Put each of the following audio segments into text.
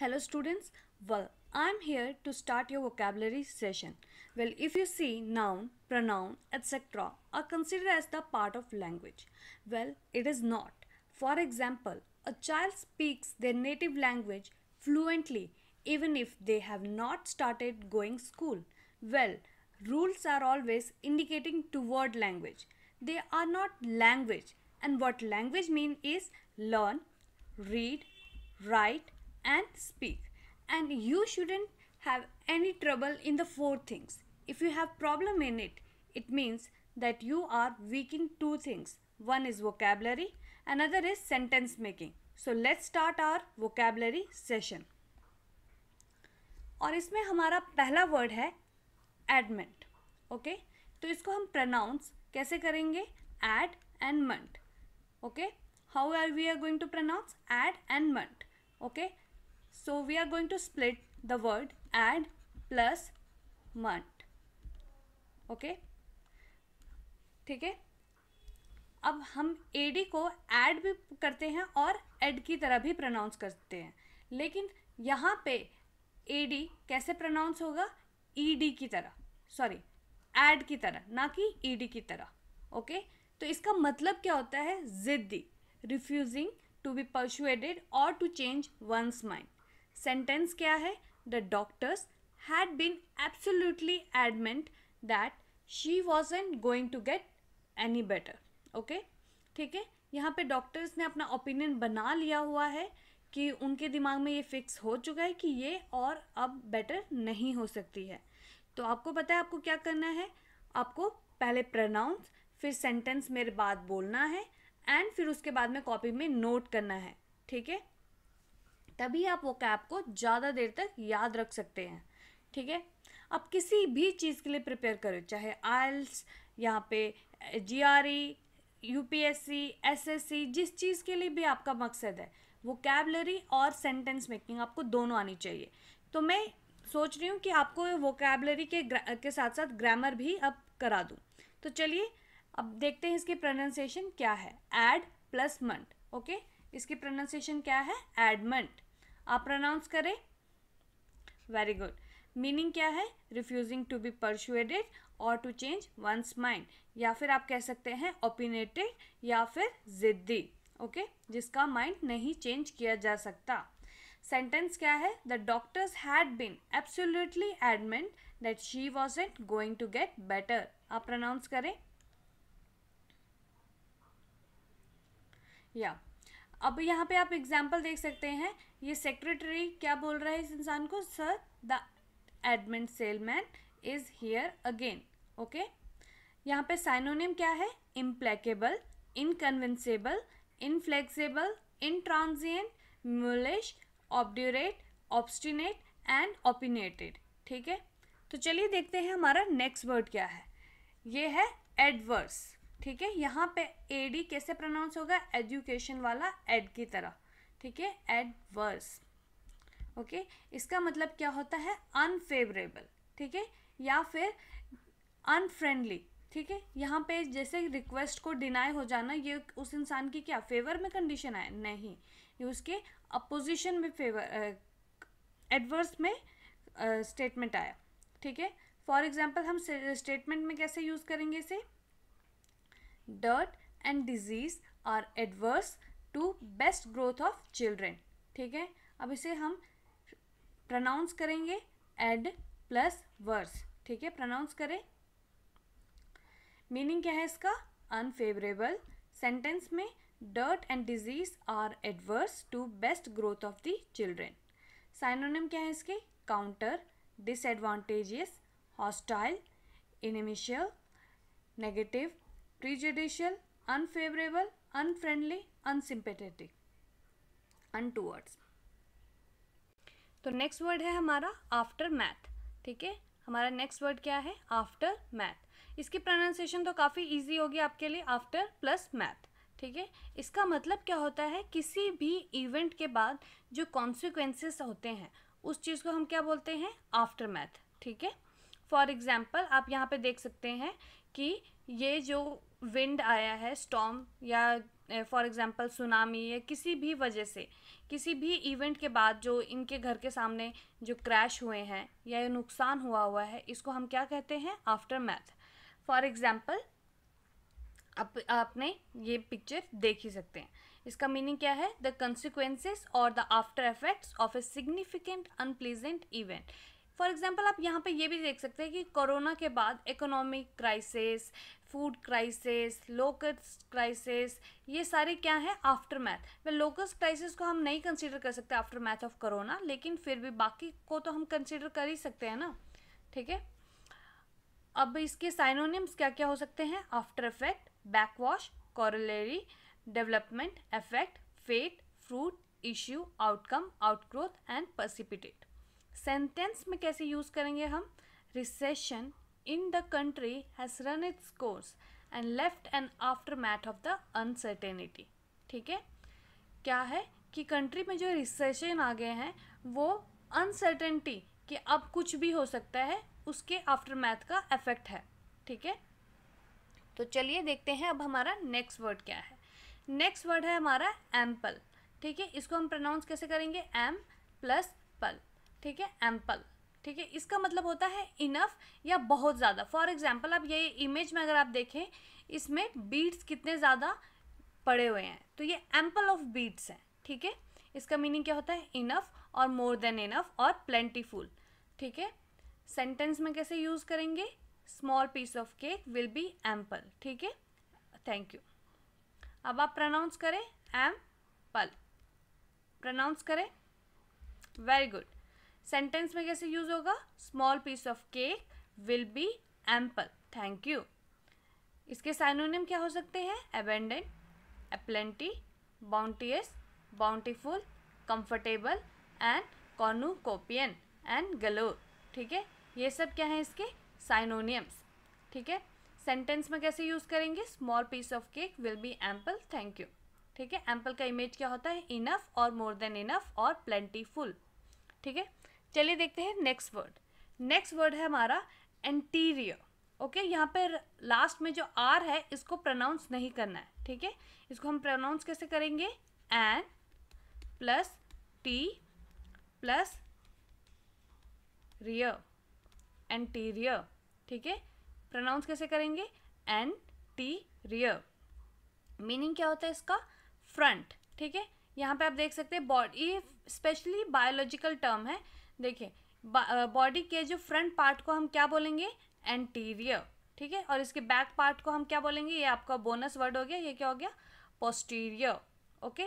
Hello students, well I'm here to start your vocabulary session. Well if you see noun, pronoun etc are considered as the part of language. Well it is not. For example, a child speaks their native language fluently even if they have not started going school. Well, rules are always indicating toward language. They are not language and what language mean is learn, read, write, and speak. And you shouldn't have any trouble in the four things. If you have problem in it, it means that you are weak in two things. One is vocabulary, another is sentence making. So let's start our vocabulary session. और इसमें हमारा पहला word है adamant okay तो इसको हम pronounce कैसे करेंगे ad and mant okay how are we are going to pronounce ad and mant okay So we are going to split the word add plus month. Okay. ठीक है अब हम एडी को ऐड भी करते हैं और एड की तरह भी प्रोनाउंस करते हैं लेकिन यहाँ पे एडी कैसे प्रोनाउंस होगा ईडी e की तरह सॉरी ऐड की तरह ना कि ईडी e की तरह ओके तो इसका मतलब क्या होता है जिद्दी रिफ्यूजिंग टू बी परसुएडेड और to change one's mind sentence क्या है the doctors had been absolutely adamant that she was an going to get any better okay ठीक है यहाँ पे डॉक्टर्स ने अपना ओपिनियन बना लिया हुआ है कि उनके दिमाग में ये फिक्स हो चुका है कि ये और अब बेटर नहीं हो सकती है तो आपको पता है आपको क्या करना है आपको पहले प्रनाउंस फिर सेंटेंस मेरे बाद बोलना है एंड फिर उसके बाद में कॉपी में नोट करना है ठीक है तभी आप वो कैब को ज़्यादा देर तक याद रख सकते हैं ठीक है आप किसी भी चीज़ के लिए प्रिपेयर करो चाहे आयल्स यहाँ पे G R E U P S C S S C जिस चीज़ के लिए भी आपका मकसद है वो कैबलरी और सेंटेंस मेकिंग आपको दोनों आनी चाहिए तो मैं सोच रही हूँ कि आपको कैबलरी के के साथ साथ ग्रामर भी अब करा दूँ तो चलिए अब देखते हैं इसकी प्रोनाउंसिएशन क्या है एड प्लस मंट ओके इसकी प्रोनाउंसिएशन क्या है एडमंट आप प्रोनाउंस करें वेरी गुड मीनिंग क्या है रिफ्यूजिंग टू बी परसुएडेड और टू चेंज वंस माइंड या फिर आप कह सकते हैं ओपिनेटेड या फिर जिद्दी ओके okay? जिसका माइंड नहीं चेंज किया जा सकता सेंटेंस क्या है the doctors had been absolutely adamant that she was at going to get better आप प्रोनाउंस करें या yeah. अब यहाँ पे आप एग्जाम्पल देख सकते हैं ये सेक्रेटरी क्या बोल रहा है इस इंसान को sir the adamant salesman is here again okay यहाँ पे साइनोनिम क्या है implacable inconvincible inflexible intransigent mulish obdurate obstinate and opinionated ठीक है तो चलिए देखते हैं हमारा नेक्स्ट वर्ड क्या है ये है एडवर्स ठीक है यहाँ पे डी कैसे प्रोनाउंस होगा एजुकेशन वाला एड की तरह ठीक है एडवर्स ओके इसका मतलब क्या होता है अनफेवरेबल ठीक है या फिर अनफ्रेंडली ठीक है यहाँ पे जैसे रिक्वेस्ट को डिनाई हो जाना ये उस इंसान की क्या फेवर में कंडीशन आए नहीं ये उसके अपोजिशन में फेवर एडवर्स में स्टेटमेंट आया ठीक है फॉर एग्जाम्पल हम स्टेटमेंट में कैसे यूज़ करेंगे इसे dirt and disease are adverse to best growth of children ठीक है अब इसे हम प्रनाउंस करेंगे एड प्लस वर्स ठीक है प्रनाउंस करें मीनिंग क्या है इसका अनफेवरेबल सेंटेंस में dirt and disease are adverse to best growth of the children synonym क्या है इसके counter disadvantageous hostile inimical negative prejudicial, unfavorable, unfriendly, unsympathetic, towards तो नेक्स्ट वर्ड है हमारा आफ्टर मैथ ठीक है हमारा नेक्स्ट वर्ड क्या है आफ्टर मैथ इसकी प्रोनाउंसिएशन तो काफ़ी इजी होगी आपके लिए आफ्टर प्लस मैथ ठीक है इसका मतलब क्या होता है किसी भी इवेंट के बाद जो कॉन्सिक्वेंसेस होते हैं उस चीज़ को हम क्या बोलते हैं आफ्टर मैथ ठीक है फॉर एग्ज़ाम्पल आप यहाँ पे देख सकते हैं कि ये जो विंड आया है स्टॉम या फॉर एग्ज़ाम्पल सुनामी या किसी भी वजह से किसी भी इवेंट के बाद जो इनके घर के सामने जो क्रैश हुए हैं या नुकसान हुआ हुआ है इसको हम क्या कहते हैं आफ्टर मैथ फॉर एग्ज़ाम्पल आपने ये पिक्चर देख ही सकते हैं इसका मीनिंग क्या है द कंसिक्वेंसेस और the after effects of a significant unpleasant event for example आप यहाँ पे ये भी देख सकते हैं कि कोरोना के बाद economic crisis food crisis locust crisis ये सारे क्या हैं aftermath well locust crisis को हम नहीं कंसिडर कर सकते आफ्टर मैथ ऑफ करोना लेकिन फिर भी बाकी को तो हम कंसिडर कर ही सकते हैं ना ठीक है अब इसके साइनोनिम्स क्या क्या हो सकते हैं after effect backwash corollary development effect fate fruit issue outcome outgrowth and precipitate sentence में कैसे यूज़ करेंगे हम recession in the country has run its course and left an aftermath of the uncertainty ठीक है क्या है कि कंट्री में जो रिसेशन आ गए हैं वो अनसर्टेनिटी कि अब कुछ भी हो सकता है उसके मैथ का इफेक्ट है ठीक है तो चलिए देखते हैं अब हमारा नेक्स्ट वर्ड क्या है नेक्स्ट वर्ड है हमारा एम्पल ठीक है इसको हम प्रोनाउंस कैसे करेंगे एम प्लस पल ठीक है एम्पल ठीक है इसका मतलब होता है इनफ या बहुत ज़्यादा फॉर एग्जाम्पल आप ये इमेज में अगर आप देखें इसमें बीट्स कितने ज़्यादा पड़े हुए हैं तो ये एम्पल ऑफ बीट्स हैं ठीक है थीके? इसका मीनिंग क्या होता है इनफ और मोर देन इनफ और प्लेंटीफुल ठीक है सेंटेंस में कैसे यूज़ करेंगे small piece of cake will be ample ठीक है थैंक यू अब आप प्रनाउंस करें एम पल प्रनाउंस करें वेरी गुड सेंटेंस में कैसे यूज होगा small piece of cake will be ample thank you इसके साइनोनिम क्या हो सकते हैं abundant aplenty bounteous bountiful comfortable and cornucopian and galore ठीक है ये सब क्या हैं इसके साइनोनियम्स ठीक है सेंटेंस में कैसे यूज़ करेंगे small piece of cake will be ample thank you ठीक है एम्पल का इमेज क्या होता है इनफ और मोर देन इनफ और प्लेंटीफुल ठीक है चलिए देखते हैं नेक्स्ट वर्ड नेक्स्ट वर्ड है हमारा एंटीरियर ओके यहाँ पर लास्ट में जो आर है इसको प्रोनाउंस नहीं करना है ठीक है इसको हम प्रोनाउंस कैसे करेंगे an plus T plus rear anterior ठीक है प्रोनाउंस कैसे करेंगे एन टी रियर मीनिंग क्या होता है इसका फ्रंट ठीक है यहाँ पे आप देख सकते हैं बॉडी स्पेशली बायोलॉजिकल टर्म है देखिए बॉडी के जो फ्रंट पार्ट को हम क्या बोलेंगे एंटीरियर ठीक है और इसके बैक पार्ट को हम क्या बोलेंगे ये आपका बोनस वर्ड हो गया ये क्या हो गया पोस्टीरियर ओके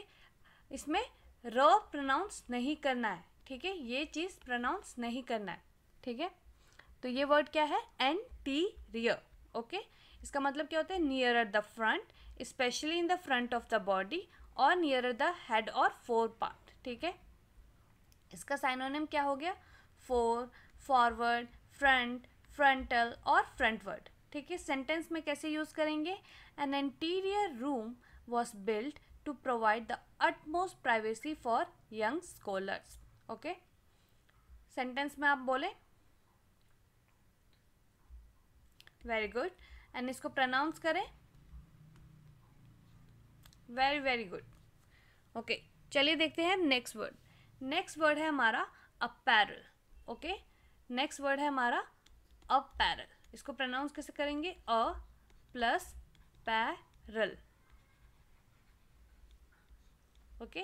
इसमें र प्रनाउंस नहीं करना है ठीक है ये चीज़ प्रोनाउंस नहीं करना है ठीक है तो ये वर्ड क्या है एंटीरियर ओके इसका मतलब क्या होता है near the front specially in the front of the body और नियर द हेड और फोर पार्ट ठीक है इसका साइनोनिम क्या हो गया फोर फॉरवर्ड फ्रंट फ्रंटल और फ्रंटवर्ड ठीक है सेंटेंस में कैसे यूज़ करेंगे an interior room was built to provide the utmost privacy for young scholars okay sentence में आप बोले वेरी गुड एंड इसको प्रनाउंस करें वेरी वेरी गुड ओके चलिए देखते हैं नेक्स्ट वर्ड नेक्स्ट वर्ड है हमारा अपैरल ओके नेक्स्ट वर्ड है हमारा अपैरल इसको प्रोनाउंस कैसे करेंगे अ प्लस पैरल ओके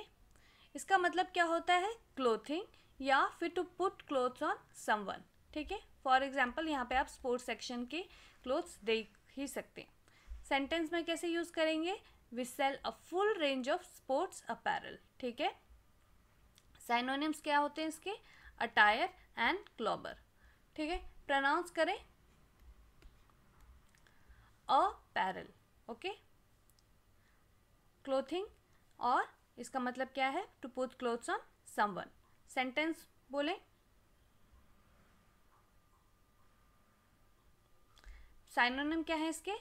इसका मतलब क्या होता है क्लोथिंग या फिर to put clothes on someone ठीक है फॉर एग्जाम्पल यहाँ पे आप स्पोर्ट्स सेक्शन के क्लोथ्स देख ही सकते हैं सेंटेंस में कैसे यूज़ करेंगे we sell a full range of sports apparel ठीक है साइनोनिम्स क्या होते हैं इसके अटायर एंड क्लॉबर ठीक है प्रनाउंस करें अ पैरल ओके क्लोथिंग और इसका मतलब क्या है to put clothes on someone sentence बोले साइनोनिम क्या है इसके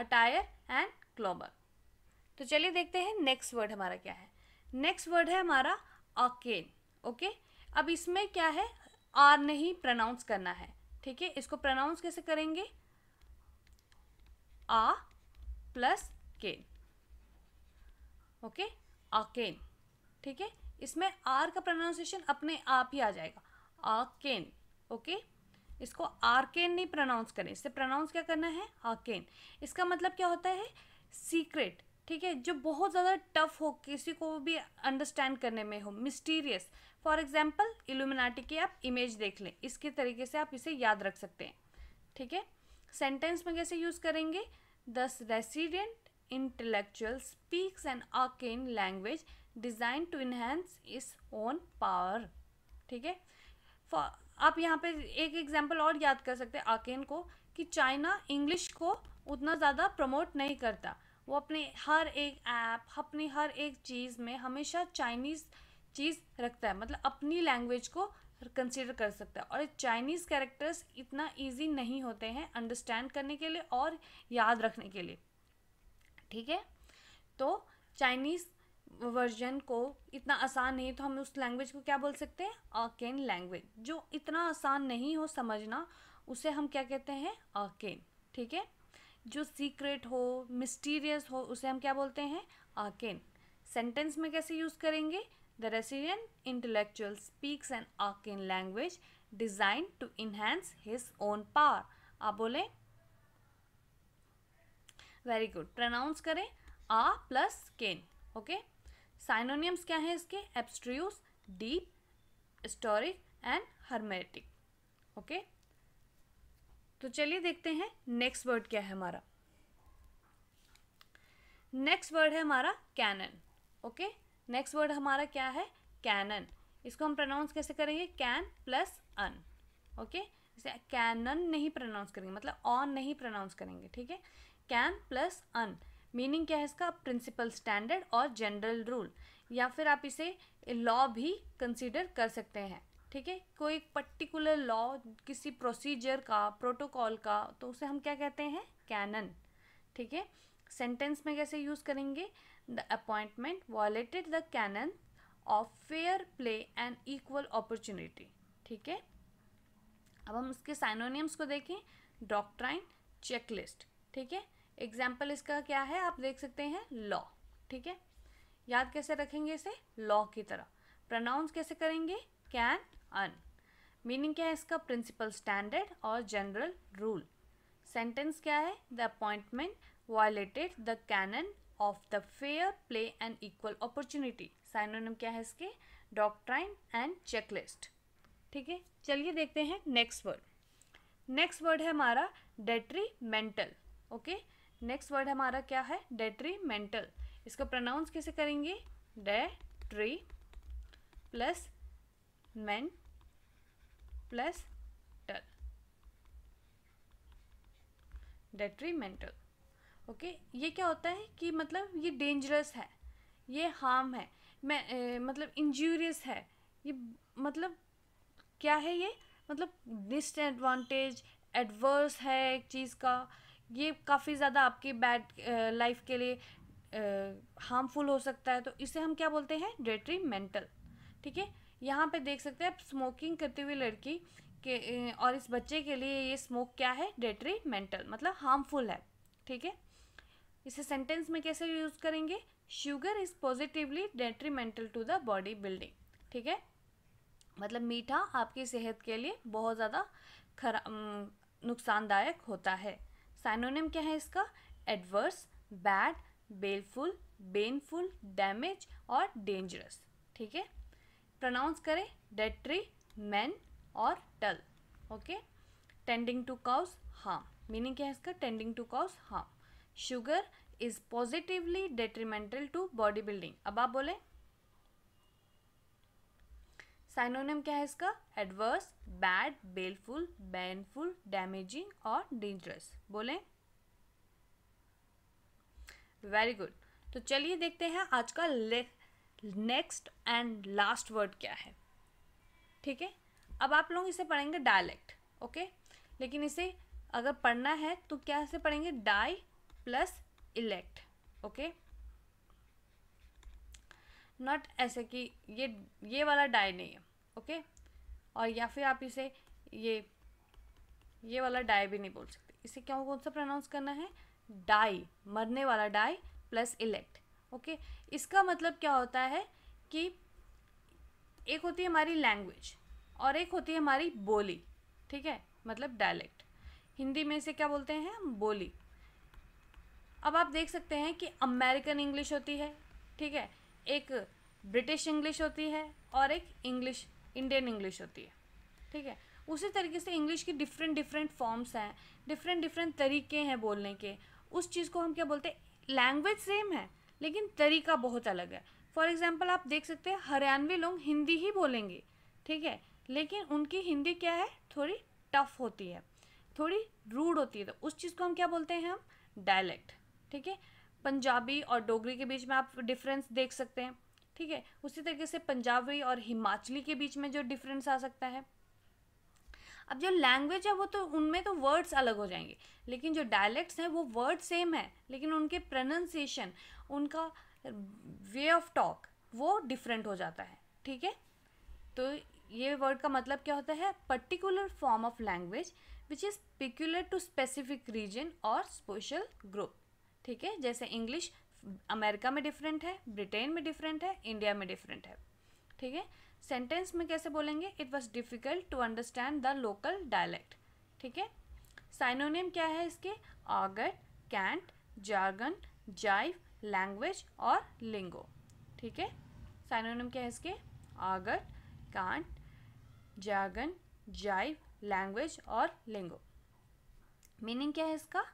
अटायर एंड क्लोबर तो चलिए देखते हैं नेक्स्ट वर्ड हमारा क्या है नेक्स्ट वर्ड है हमारा अकेन ओके अब इसमें क्या है आर नहीं प्रनाउंस करना है ठीक है इसको प्रनाउंस कैसे करेंगे a plus ken okay arcane ठीक है इसमें आर का प्रोनाउंसिएशन अपने आप ही आ जाएगा अकेन ओके इसको आरकेन नहीं प्रोनाउंस करें इससे प्रोनाउंस क्या करना है आकेन इसका मतलब क्या होता है सीक्रेट ठीक है जो बहुत ज़्यादा टफ हो किसी को भी अंडरस्टैंड करने में हो मिस्टीरियस फॉर एग्जाम्पल एलुमिनाटी की आप इमेज देख लें इसके तरीके से आप इसे याद रख सकते हैं ठीक है सेंटेंस में कैसे यूज़ करेंगे this resident intellectual speaks and arcane language designed to enhance his own power ठीक है आप यहाँ पे एक एग्जाम्पल और याद कर सकते हैं आकेन को कि चाइना इंग्लिश को उतना ज़्यादा प्रमोट नहीं करता वो अपने हर एक ऐप अपनी हर एक चीज़ में हमेशा चाइनीज़ चीज़ रखता है मतलब अपनी लैंग्वेज को कंसिडर कर सकता है और चाइनीज़ कैरेक्टर्स इतना इजी नहीं होते हैं अंडरस्टैंड करने के लिए और याद रखने के लिए ठीक है तो चाइनीज़ वर्जन को इतना आसान नहीं तो हम उस लैंग्वेज को क्या बोल सकते हैं अकेन लैंग्वेज जो इतना आसान नहीं हो समझना उसे हम क्या कहते हैं अकेन ठीक है जो सीक्रेट हो मिस्टीरियस हो उसे हम क्या बोलते हैं आकेन सेंटेंस में कैसे यूज़ करेंगे the resident intellectual speaks an arcane language designed to enhance his own power आप बोले वेरी गुड प्रनाउंस करें आ प्लस केन ओके साइनोनियम्स क्या हैं इसके abstruse deep esoteric and hermetic okay okay? तो चलिए देखते हैं नेक्स्ट वर्ड क्या है हमारा नेक्स्ट वर्ड है हमारा कैनन ओके नेक्स्ट वर्ड हमारा क्या है कैनन इसको हम प्रोनाउंस कैसे करेंगे कैन प्लस अन ओके इसे कैनन नहीं प्रोनाउंस करेंगे मतलब ऑन नहीं प्रोनाउंस करेंगे ठीक है कैन प्लस अन मीनिंग क्या है इसका प्रिंसिपल स्टैंडर्ड और जनरल रूल या फिर आप इसे लॉ भी कंसिडर कर सकते हैं ठीक है कोई पर्टिकुलर लॉ किसी प्रोसीजर का प्रोटोकॉल का तो उसे हम क्या कहते हैं कैनन ठीक है सेंटेंस में कैसे यूज़ करेंगे the appointment violated the canon of fair play and equal opportunity ठीक है अब हम उसके साइनोनियम्स को देखें डॉक्ट्राइन चेकलिस्ट ठीक है एग्जाम्पल इसका क्या है आप देख सकते हैं लॉ ठीक है याद कैसे रखेंगे इसे लॉ की तरह प्रनाउंस कैसे करेंगे कैन अन मीनिंग क्या है इसका प्रिंसिपल स्टैंडर्ड और जनरल रूल सेंटेंस क्या है the appointment violated the canon of the fair play and equal opportunity synonym क्या है इसके डॉक्ट्राइन एंड चेकलिस्ट ठीक है चलिए देखते हैं नेक्स्ट वर्ड नेक्स्ट वर्ड है हमारा डेट्रीमेंटल ओके नेक्स्ट वर्ड हमारा क्या है डेट्रीमेंटल इसको प्रोनाउंस कैसे करेंगे de tri plus ment plus tal detrimental okay ये क्या होता है कि मतलब ये डेंजरस है ये हार्म है मैं ए, मतलब इंजूरियस है ये मतलब क्या है ये मतलब डिसएडवांटेज एडवर्स है एक चीज़ का ये काफ़ी ज़्यादा आपकी बैड लाइफ के लिए हार्मफुल हो सकता है तो इसे हम क्या बोलते हैं डेट्रीमेंटल ठीक है यहाँ पे देख सकते हैं आप स्मोकिंग करती हुई लड़की के और इस बच्चे के लिए ये स्मोक क्या है डेट्रीमेंटल मतलब हार्मफुल है ठीक है इसे सेंटेंस में कैसे यूज़ करेंगे sugar is positively detrimental to the body building ठीक है मतलब मीठा आपकी सेहत के लिए बहुत ज़्यादा खरा नुकसानदायक होता है साइनोनिम क्या है इसका adverse bad baleful baneful damage और डेंजरस ठीक है प्रनाउंस करें डेट्री मैन और tal okay tending to cause harm meaning क्या है इसका tending to cause harm sugar is positively detrimental to body building अब आप बोले साइनोनिम क्या है इसका adverse bad baleful baneful damaging और डेंजरस बोले वेरी गुड तो चलिए देखते हैं आज का नेक्स्ट एंड लास्ट वर्ड क्या है ठीक है अब आप लोग इसे पढ़ेंगे डायलेक्ट ओके लेकिन इसे अगर पढ़ना है तो क्या से पढ़ेंगे dia plus lect okay not ऐसे कि ये ये वाला डाई नहीं है ओके और या फिर आप इसे ये ये वाला डाई भी नहीं बोल सकते इसे क्या कौन सा प्रोनाउंस करना है डाई मरने वाला डाई प्लस इलेक्ट ओके इसका मतलब क्या होता है कि एक होती है हमारी लैंग्वेज और एक होती है हमारी बोली ठीक है मतलब डायलेक्ट हिंदी में से क्या बोलते हैं हम बोली अब आप देख सकते हैं कि अमेरिकन इंग्लिश होती है ठीक है एक ब्रिटिश इंग्लिश होती है और एक इंग्लिश इंडियन इंग्लिश होती है ठीक है उसी तरीके से इंग्लिश की डिफरेंट डिफरेंट फॉर्म्स हैं डिफरेंट डिफरेंट तरीके हैं बोलने के उस चीज़ को हम क्या बोलते हैं लैंग्वेज सेम है लेकिन तरीका बहुत अलग है फॉर एग्ज़ाम्पल आप देख सकते हैं हरियाणवी लोग हिंदी ही बोलेंगे ठीक है लेकिन उनकी हिंदी क्या है थोड़ी टफ होती है थोड़ी रूड होती है तो उस चीज़ को हम क्या बोलते हैं हम डायलैक्ट ठीक है पंजाबी और डोगरी के बीच में आप डिफरेंस देख सकते हैं ठीक है उसी तरीके से पंजाबी और हिमाचली के बीच में जो डिफरेंस आ सकता है अब जो लैंग्वेज है वो तो उनमें तो वर्ड्स अलग हो जाएंगे लेकिन जो डायलेक्ट्स हैं वो वर्ड सेम है लेकिन उनके प्रनाउंसिएशन उनका वे ऑफ टॉक वो डिफरेंट हो जाता है ठीक है तो ये वर्ड का मतलब क्या होता है particular form of language which is peculiar to specific region और स्पेशल ग्रुप ठीक है जैसे इंग्लिश अमेरिका में डिफरेंट है ब्रिटेन में डिफरेंट है इंडिया में डिफरेंट है ठीक है सेंटेंस में कैसे बोलेंगे it was difficult to understand the local dialect ठीक है साइनोनियम क्या है इसके argot cant jargon jive language और लिंगो ठीक है साइनोनियम क्या है इसके ऑगट कांट जागन जाइव लैंग्वेज और लिंगो मीनिंग क्या है इसका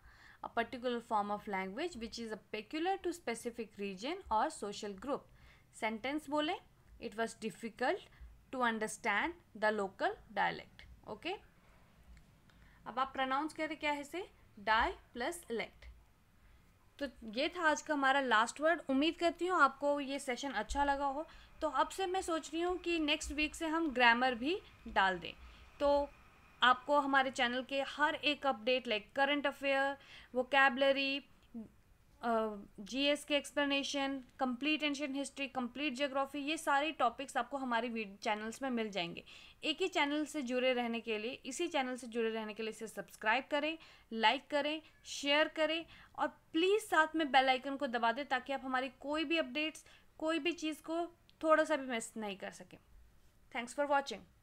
a particular form of language which is a peculiar to specific region और सोशल ग्रुप सेंटेंस बोलें it was difficult to understand the local dialect okay अब आप pronounce करें क्या है इसे die प्लस इलेक्ट तो ये था आज का हमारा लास्ट वर्ड उम्मीद करती हूँ आपको ये सेशन अच्छा लगा हो तो अब से मैं सोच रही हूँ कि नेक्स्ट वीक से हम ग्रामर भी डाल दें तो आपको हमारे चैनल के हर एक अपडेट लाइक करंट अफेयर वो कैबलरी जीएस के explanation complete ancient history complete geography ये सारे टॉपिक्स आपको हमारे चैनल्स में मिल जाएंगे एक ही चैनल से जुड़े रहने के लिए इसी चैनल से जुड़े रहने के लिए इसे सब्सक्राइब करें लाइक करें शेयर करें और प्लीज़ साथ में बेल आइकन को दबा दें ताकि आप हमारी कोई भी अपडेट्स कोई भी चीज़ को थोड़ा सा भी मिस नहीं कर सकें थैंक्स फॉर वॉचिंग